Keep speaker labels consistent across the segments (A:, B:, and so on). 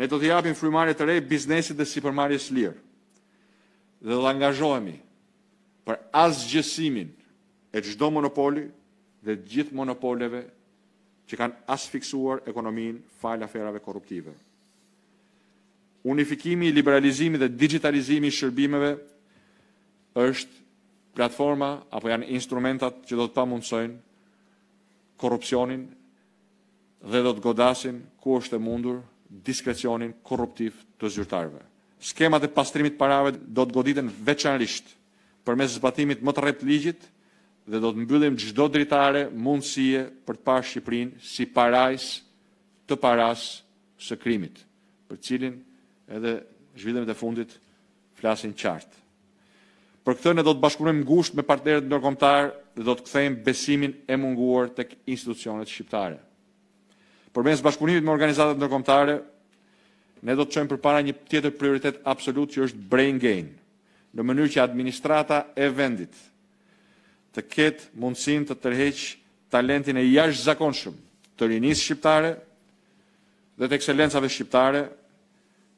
A: Ne do të japim frymarrje të re biznesit dhe sipërmarrjes lirë. Dhe do angazhohemi për asgjësimin e çdo monopoli dhe të gjithë monopoleve që kanë asfiksuar ekonomin fal aferave korruptive. Unifikimi, liberalizimi dhe digitalizimi i shërbimeve është platforma apo janë instrumentat që do të pa mundësojnë korupcionin dhe do të godasin ku është e mundur diskrecionin korruptiv të zyrtarve. Skemat e pastrimit parave do të goditen veçanërisht përmes zbatimit më të rrept ligjit dhe do të mbyllim çdo dritare mundësie për të parë Shqipërinë si parajs të paras së krimit, për cilin edhe zhvillimet e fundit flasin qartë. Për këtë ne do të bashkunojmë ngushtë me partnerët ndërkombëtar dhe do të kthejmë besimin e munguar tek institucionet shqiptare. Për mes bashkëpunimit me organizatat nërkomtare, ne do të qojmë për para një tjetër prioritet absolut që është brain gain, në mënyrë që administrata e vendit të ketë mundësin të tërheq talentin e jash zakonshëm të rinis shqiptare dhe të ekselencave shqiptare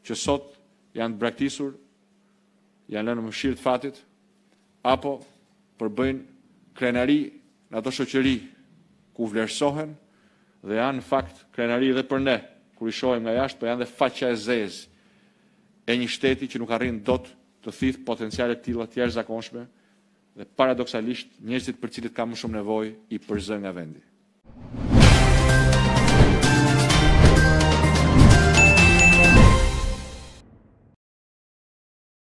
A: që sot janë braktisur, janë lënë më shirë të fatit, apo përbëjnë krenari në ato shoqëri ku vlerësohen dhe janë në fakt krenari dhe për ne, kur i shojmë nga jashtë, për po janë dhe faqa e zezë e një shteti që nuk arrin dot të thith potencialet tila tjerë zakonshme dhe paradoksalisht njërësit për cilit ka më shumë nevoj i përzën nga vendit.